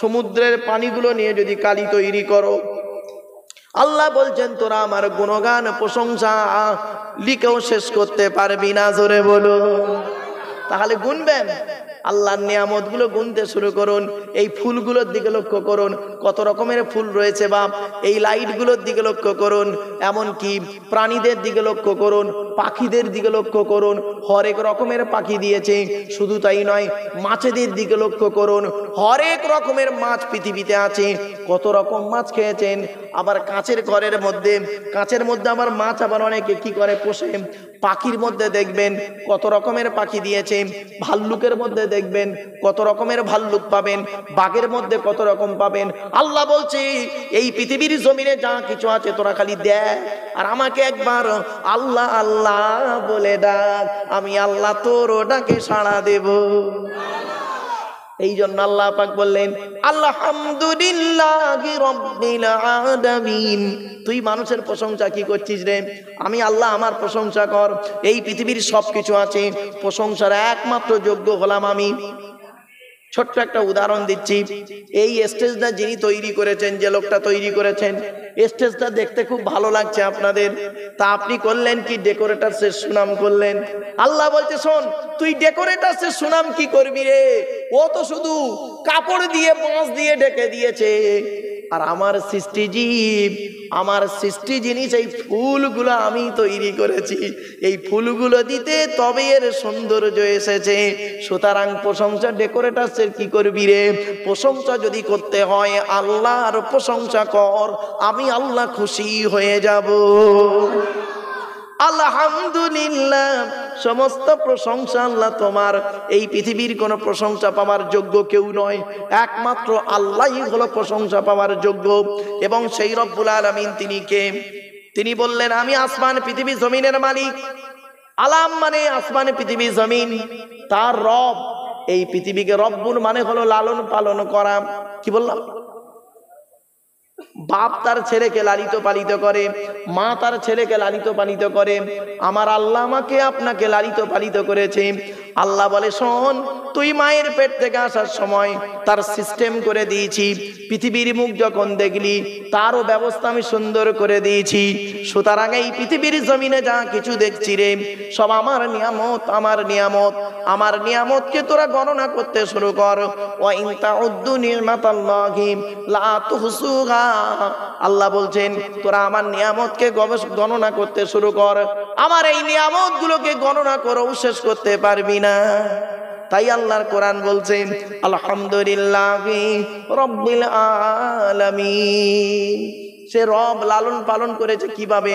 সমুদ্রের পানিগুলো নিয়ে যদি কালি তৈরি করো আল্লাহ বলছেন তোরা আমার গুণগান প্রশংসা লিখেও শেষ করতে পারবি না জোরে বলো তাহলে গুনবেন আল্লাহর গুলো গুনতে শুরু করুন এই ফুলগুলোর দিকে লক্ষ্য করুন কত রকমের ফুল রয়েছে বাপ এই লাইটগুলোর দিকে লক্ষ্য করুন এমন কি প্রাণীদের দিকে লক্ষ্য করুন পাখিদের দিকে লক্ষ্য করুন হরেক রকমের পাখি দিয়েছে শুধু তাই নয় মাছেদের দিকে লক্ষ্য করুন হরেক রকমের মাছ পৃথিবীতে আছে কত রকম মাছ খেয়েছেন আবার কাঁচের ঘরের মধ্যে কাঁচের মধ্যে আবার মাছ আবার অনেকে কি করে পোষে পাখির মধ্যে দেখবেন কত রকমের পাখি দিয়েছে ভাল্লুকের মধ্যে দেখবেন কত রকমের ভাল্লুক পাবেন বাঘের মধ্যে কত রকম পাবেন আল্লাহ বলছে এই পৃথিবীর জমিনে যা কিছু আছে তোরা খালি দেখ আর আমাকে একবার আল্লাহ আল্লাহ বলে ডাক আমি আল্লাহ তোর ডাকে সাড়া দেব এই জন্য আল্লাহ পাক বললেন আলহামদুলিল্লাহ তুই মানুষের প্রশংসা কি করছিস রে আমি আল্লাহ আমার প্রশংসা কর এই পৃথিবীর সবকিছু আছে প্রশংসার একমাত্র যোগ্য হলাম আমি ছোট্ট একটা উদাহরণ দিচ্ছি এই স্টেজটা যিনি তৈরি করেছেন যে লোকটা তৈরি করেছেন স্টেজটা দেখতে খুব ভালো লাগছে আপনাদের তা আপনি করলেন কি ডেকোরেটার সে সুনাম করলেন আল্লাহ বলছে শোন তুই ডেকোরেটার সে সুনাম কি করবি রে ও তো শুধু কাপড় দিয়ে বাঁশ দিয়ে ডেকে দিয়েছে আর আমার সৃষ্টিজীব আমার সৃষ্টি জিনিস এই ফুলগুলো আমি তৈরি করেছি এই ফুলগুলো দিতে তবে এর সৌন্দর্য এসেছে সুতরাং প্রশংসা ডেকোরেটার্সের কি করবি রে প্রশংসা যদি করতে হয় আল্লাহর প্রশংসা কর আমি আল্লাহ খুশি হয়ে যাব আলহামদুলিল্লাহ সমস্ত প্রশংসা আল্লাহ তোমার এই পৃথিবীর কোনো প্রশংসা পাওয়ার যোগ্য কেউ নয় একমাত্র আল্লাহই হলো প্রশংসা পাওয়ার যোগ্য এবং সেই রব্বুল আলমিন তিনি কে তিনি বললেন আমি আসমান পৃথিবী জমিনের মালিক আলাম মানে আসমান পৃথিবী জমিন তার রব এই পৃথিবীকে রব্বুর মানে হলো লালন পালন করা কি বললাম বাপ তার ছেলেকে লালিত পালিত করে মা তার ছেলেকে লালিত পালিত করে আমার আল্লাহ আমাকে আপনাকে লালিত পালিত করেছে আল্লাহ বলে শোন তুই মায়ের পেট থেকে আসার সময় তার সিস্টেম করে দিয়েছি পৃথিবীর মুখ যখন দেখলি তারও ব্যবস্থা আমি সুন্দর করে দিয়েছি সুতরাং এই পৃথিবীর জমিনে যা কিছু দেখছি রে সব আমার নিয়ামত আমার নিয়ামত আমার নিয়ামতকে তোরা গণনা করতে শুরু কর ও ইন্তা উদ্দু নির্মাতাল্লাহিম লা তুহসুগা আল্লাহ বলছেন তোরা আমার নিয়ামতকে গবেষ গণনা করতে শুরু কর আমার এই নিয়ামত গুলোকে গণনা করো শেষ করতে পারবি না তাই আল্লাহর কোরআন বলছেন আলহামদুলিল্লাহ রব্বিল আলামিন সে রব লালন পালন করেছে কিভাবে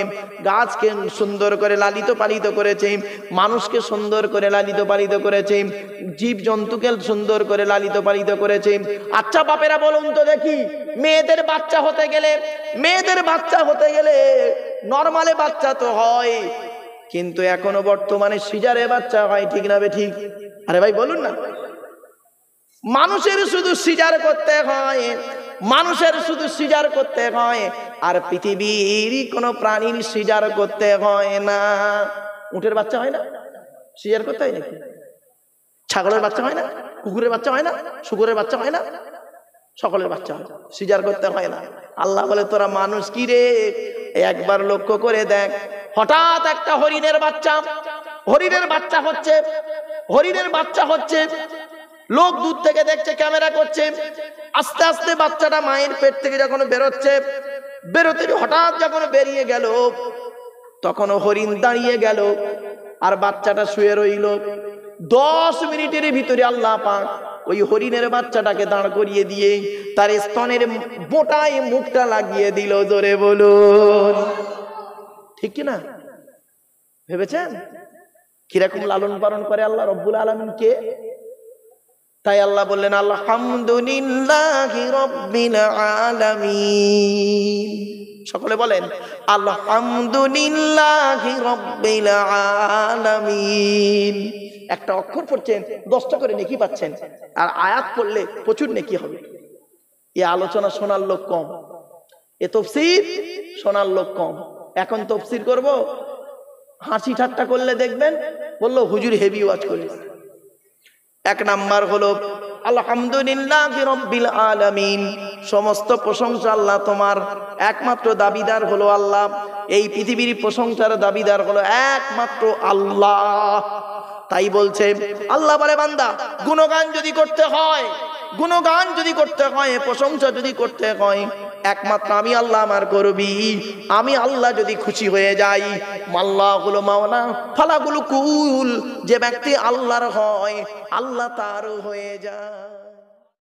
গাছকে সুন্দর করে লালিত পালিত করেছে মানুষকে সুন্দর করে লালিত পালিত করেছে জীব জন্তুকে সুন্দর করে লালিত পালিত করেছে আচ্ছা বাপেরা বলুন তো দেখি মেয়েদের বাচ্চা হতে গেলে মেয়েদের বাচ্চা হতে গেলে নর্মালে বাচ্চা তো হয় কিন্তু এখনো বর্তমানে সিজারে বাচ্চা হয় ঠিক না বে ঠিক আরে ভাই বলুন না মানুষের শুধু সিজার করতে হয় মানুষের শুধু সিজার করতে হয় আর পৃথিবীর কোনো প্রাণীর সিজার করতে হয় না উঠের বাচ্চা হয় না সিজার করতে হয় নাকি ছাগলের বাচ্চা হয় না কুকুরের বাচ্চা হয় না শুকুরের বাচ্চা হয় না সকলের বাচ্চা হয় সিজার করতে হয় না আল্লাহ বলে তোরা মানুষ কি রে একবার লক্ষ্য করে দেখ হঠাৎ একটা হরিণের বাচ্চা হরিণের বাচ্চা হচ্ছে হরিণের বাচ্চা হচ্ছে লোক দূর থেকে দেখছে ক্যামেরা করছে আস্তে আস্তে বাচ্চাটা মায়ের পেট থেকে যখন বেরোচ্ছে বেরোতে হঠাৎ যখন বেরিয়ে গেল তখন হরিণ দাঁড়িয়ে গেল আর বাচ্চাটা শুয়ে রইল দশ মিনিটের ভিতরে আল্লাহ পাক ওই হরিণের বাচ্চাটাকে দাঁড় করিয়ে দিয়ে তার স্তনের বোটায় মুখটা লাগিয়ে দিল জোরে বলুন ঠিক কিনা ভেবেছেন কিরকম লালন পালন করে আল্লাহ রব্বুল আলমকে তাই আল্লাহ বললেন আলহামদুলিল্লাহ সকলে বলেন আলহামদুলিল্লাহ একটা অক্ষর পড়ছেন দশটা করে নেকি পাচ্ছেন আর আয়াত পড়লে প্রচুর নেকি হবে এ আলোচনা শোনার লোক কম এ তফসির শোনার লোক কম এখন তফসির করব হাসি ঠাট্টা করলে দেখবেন বললো হুজুর হেভি ওয়াজ করেছে এক নাম্বার হলো আলহামদুলিল্লাহ সমস্ত প্রশংসা আল্লাহ তোমার একমাত্র দাবিদার হলো আল্লাহ এই পৃথিবীর প্রশংসার দাবিদার হলো একমাত্র আল্লাহ তাই বলছে আল্লাহ বলে বান্দা গুণগান যদি করতে হয় গুণগান যদি করতে হয় প্রশংসা যদি করতে হয় একমাত্র আমি আল্লাহ আমার করবি আমি আল্লাহ যদি খুশি হয়ে যাই মাল্লাগুলো মাওনা ফালাগুলো কুল যে ব্যক্তি আল্লাহর হয় আল্লাহ তার হয়ে যায়